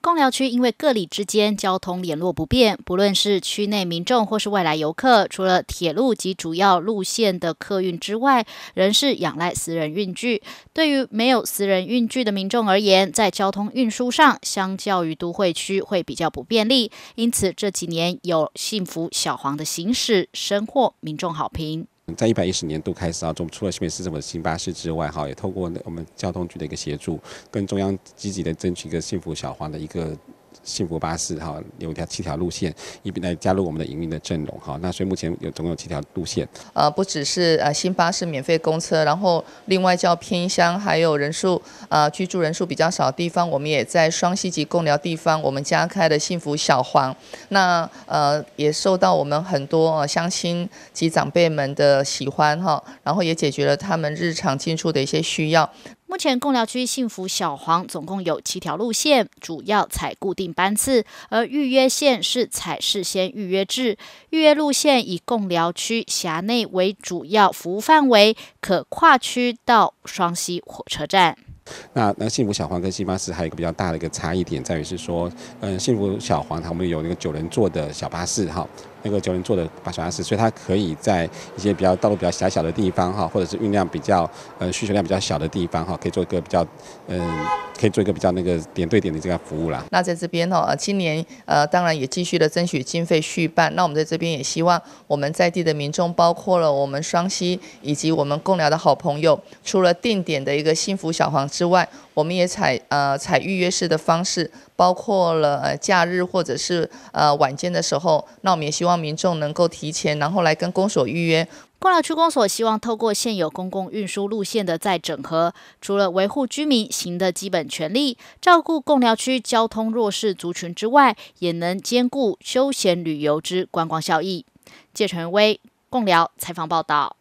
公寮区因为各里之间交通联络不便，不论是区内民众或是外来游客，除了铁路及主要路线的客运之外，仍是仰赖私人运具。对于没有私人运具的民众而言，在交通运输上相较于都会区会比较不便利。因此这几年有幸福小黄的行驶，深获民众好评。在一百一十年度开始啊，中除了新北市政府的新巴士之外，哈，也透过我们交通局的一个协助，跟中央积极的争取一个幸福小黄的一个。幸福巴士哈有条七条路线一边来加入我们的营运的阵容哈那所以目前有总共有七条路线呃不只是呃新巴士免费公车然后另外叫偏乡还有人数啊居住人数比较少地方我们也在双溪及共寮地方我们加开的幸福小黄那呃也受到我们很多呃乡亲及长辈们的喜欢哈然后也解决了他们日常进出的一些需要。目前，贡寮区幸福小黄总共有七条路线，主要采固定班次，而预约线是采事先预约制。预约路线以贡寮区辖内为主要服务范围，可跨区到双溪火车站。那那幸福小黄跟新巴士还有一个比较大的一个差异点在于是说，嗯，幸福小黄它我们有那个九人座的小巴士哈。一个九零座的巴士驾所以它可以在一些比较道路比较狭小的地方哈，或者是运量比较呃需求量比较小的地方哈，可以做一个比较嗯可以做一个比较那个点对点的这个服务啦。那在这边哈，今年呃当然也继续的争取经费续办。那我们在这边也希望我们在地的民众，包括了我们双溪以及我们共寮的好朋友，除了定点的一个幸福小黄之外，我们也采呃采预约式的方式，包括了假日或者是呃晚间的时候，那我们也希望。民众能够提前，然后来跟公所预约。贡寮区公所希望透过现有公共运输路线的再整合，除了维护居民行的基本权利，照顾贡寮区交通弱势族群之外，也能兼顾休闲旅游之观光效益。谢成威，贡寮采访报道。